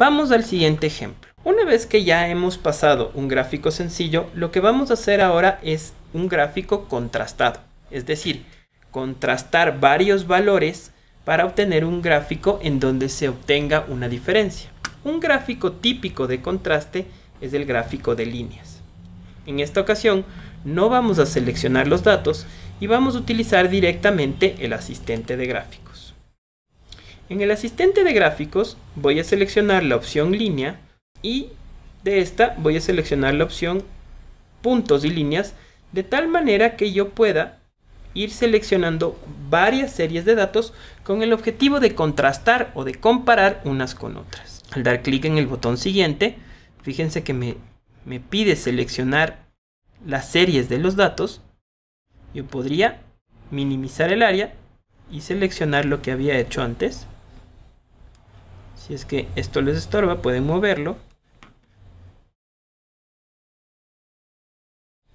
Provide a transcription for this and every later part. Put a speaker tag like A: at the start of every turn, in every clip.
A: Vamos al siguiente ejemplo. Una vez que ya hemos pasado un gráfico sencillo, lo que vamos a hacer ahora es un gráfico contrastado, es decir, contrastar varios valores para obtener un gráfico en donde se obtenga una diferencia. Un gráfico típico de contraste es el gráfico de líneas. En esta ocasión no vamos a seleccionar los datos y vamos a utilizar directamente el asistente de gráfico. En el asistente de gráficos voy a seleccionar la opción línea y de esta voy a seleccionar la opción puntos y líneas de tal manera que yo pueda ir seleccionando varias series de datos con el objetivo de contrastar o de comparar unas con otras. Al dar clic en el botón siguiente, fíjense que me, me pide seleccionar las series de los datos. Yo podría minimizar el área y seleccionar lo que había hecho antes. Si es que esto les estorba, pueden moverlo.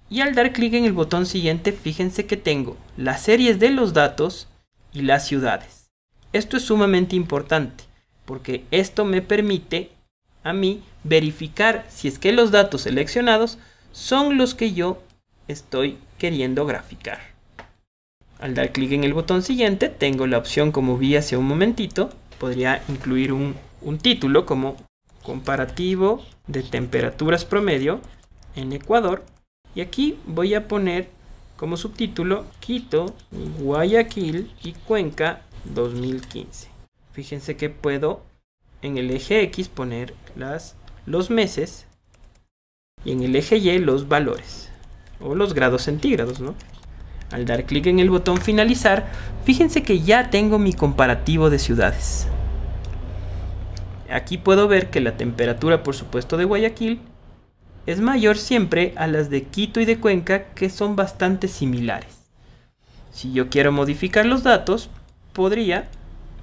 A: Y al dar clic en el botón siguiente, fíjense que tengo las series de los datos y las ciudades. Esto es sumamente importante, porque esto me permite a mí verificar si es que los datos seleccionados son los que yo estoy queriendo graficar. Al dar clic en el botón siguiente tengo la opción como vi hace un momentito, podría incluir un un título como Comparativo de temperaturas promedio en Ecuador. Y aquí voy a poner como subtítulo Quito, Guayaquil y Cuenca 2015. Fíjense que puedo en el eje X poner las, los meses y en el eje Y los valores o los grados centígrados, ¿no? Al dar clic en el botón finalizar, fíjense que ya tengo mi comparativo de ciudades. Aquí puedo ver que la temperatura, por supuesto, de Guayaquil es mayor siempre a las de Quito y de Cuenca, que son bastante similares. Si yo quiero modificar los datos, podría,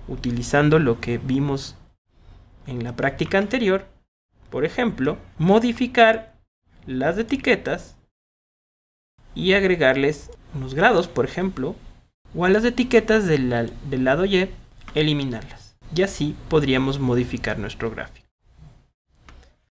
A: utilizando lo que vimos en la práctica anterior, por ejemplo, modificar las etiquetas y agregarles unos grados, por ejemplo, o a las etiquetas del, del lado Y, eliminarlas y así podríamos modificar nuestro gráfico.